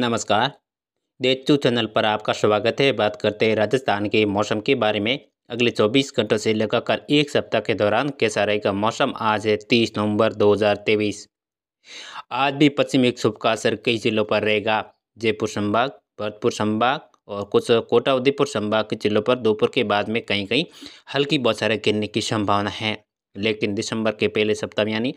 नमस्कार देतू चैनल पर आपका स्वागत है बात करते हैं राजस्थान के मौसम के बारे में अगले 24 घंटों से लगाकर एक सप्ताह के दौरान कैसा रहेगा मौसम आज है 30 नवंबर 2023 आज भी पश्चिमी विक्षोभ का असर कई जिलों पर रहेगा जयपुर संभाग भरतपुर संभाग और कुछ कोटा उदयपुर संभाग के जिलों पर दोपहर के बाद में कहीं कहीं हल्की बौछारें गिरने की संभावना है लेकिन दिसंबर के पहले सप्ताह यानी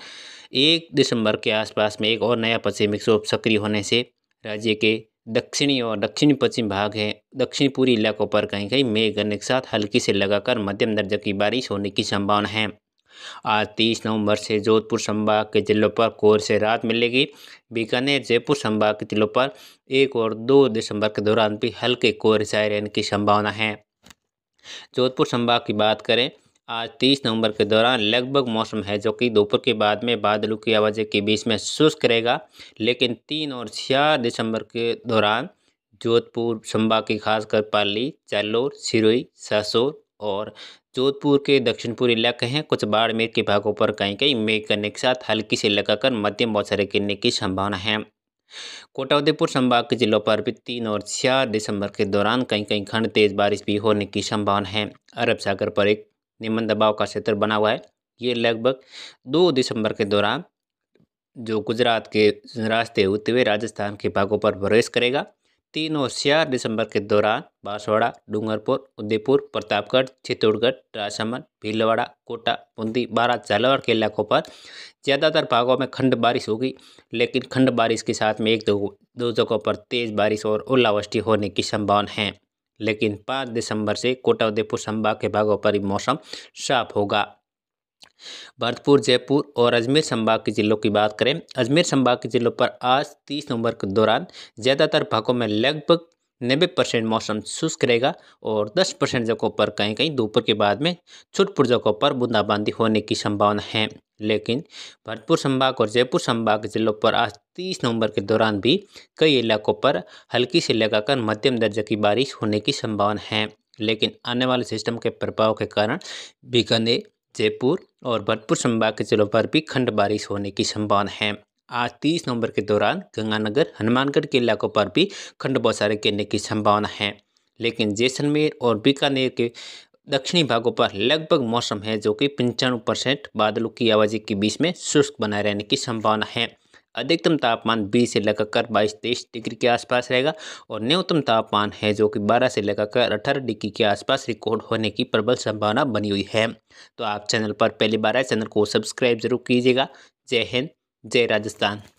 एक दिसंबर के आसपास में एक और नया पश्चिमी विक्षोभ सक्रिय होने से राज्य के दक्षिणी और दक्षिण पश्चिम भाग है दक्षिण पूर्वी इलाकों पर कहीं कहीं मेघ गरने के साथ हल्की से लगाकर मध्यम दर्जे की बारिश होने की संभावना है आज तीस नवंबर से जोधपुर संभाग के जिलों पर कोहर से राहत मिलेगी बीकानेर जयपुर संभाग के जिलों पर एक और दो दिसंबर के दौरान भी हल्के कोहरे छाए रहने की संभावना है जोधपुर संभाग की बात करें आज 30 नवंबर के दौरान लगभग मौसम है जो कि दोपहर के बाद में बादलों की आवाज़ के बीच में शुष्क रहेगा लेकिन तीन और छः दिसंबर के दौरान जोधपुर संभाग की खासकर पाली चालोर सिरोई सासोर और जोधपुर के दक्षिण पूर्व इलाके हैं कुछ बाड़मेर के भागों पर कहीं कहीं मेघ करने के साथ हल्की से लगाकर मध्यम बौछारे गिरने की संभावना है कोटा उदयपुर संभाग के जिलों पर भी तीन और चार दिसंबर के दौरान कहीं कहीं खंड तेज बारिश भी होने की संभावना है अरब सागर पर एक निम्न दबाव का क्षेत्र बना हुआ है ये लगभग दो दिसंबर के दौरान जो गुजरात के रास्ते होते हुए राजस्थान के भागों पर प्रवेश करेगा तीन और चार दिसंबर के दौरान बांसवाड़ा डूंगरपुर उदयपुर प्रतापगढ़ चित्तौड़गढ़ राजसमंद भीलवाड़ा कोटा बूंदी बारा झालावाड़ के इलाकों पर ज़्यादातर भागों में खंड बारिश होगी लेकिन खंड बारिश के साथ में एक दो दो जगहों पर तेज़ बारिश और ओलावृष्टि होने की संभावना है लेकिन पाँच दिसंबर से कोटा उदयपुर संभाग के भागों पर मौसम साफ होगा भरतपुर जयपुर और अजमेर संभाग के जिलों की बात करें अजमेर संभाग के जिलों पर आज तीस नवंबर के दौरान ज़्यादातर भागों में लगभग नब्बे परसेंट मौसम शुष्क रहेगा और दस परसेंट जगहों पर कहीं कहीं दोपहर के बाद में छुटपुर जगहों पर बूंदाबांदी होने की संभावना है लेकिन भरतपुर संभाग और जयपुर संभाग के जिलों पर आज तीस नवंबर के दौरान भी कई इलाकों पर हल्की से लगाकर मध्यम दर्जे की बारिश होने की संभावना है लेकिन आने वाले सिस्टम के प्रभाव के कारण बीकानेर जयपुर और भरतपुर संभाग के जिलों पर भी खंड बारिश होने की संभावना है आज तीस नवंबर के दौरान गंगानगर हनुमानगढ़ के इलाकों पर भी खंड बौछारे गिरने की संभावना है लेकिन जैसलमेर और बीकानेर के दक्षिणी भागों पर लगभग मौसम है जो कि पंचानवे परसेंट बादलों की आवाज़ी के बीच में शुष्क बनाए रहने की संभावना है अधिकतम तापमान 20 से लगाकर 22 तेईस डिग्री के आसपास रहेगा और न्यूनतम तापमान है जो कि 12 से लगाकर अठारह डिग्री के आसपास रिकॉर्ड होने की प्रबल संभावना बनी हुई है तो आप चैनल पर पहली बार आए चैनल को सब्सक्राइब जरूर कीजिएगा जय हिंद जय राजस्थान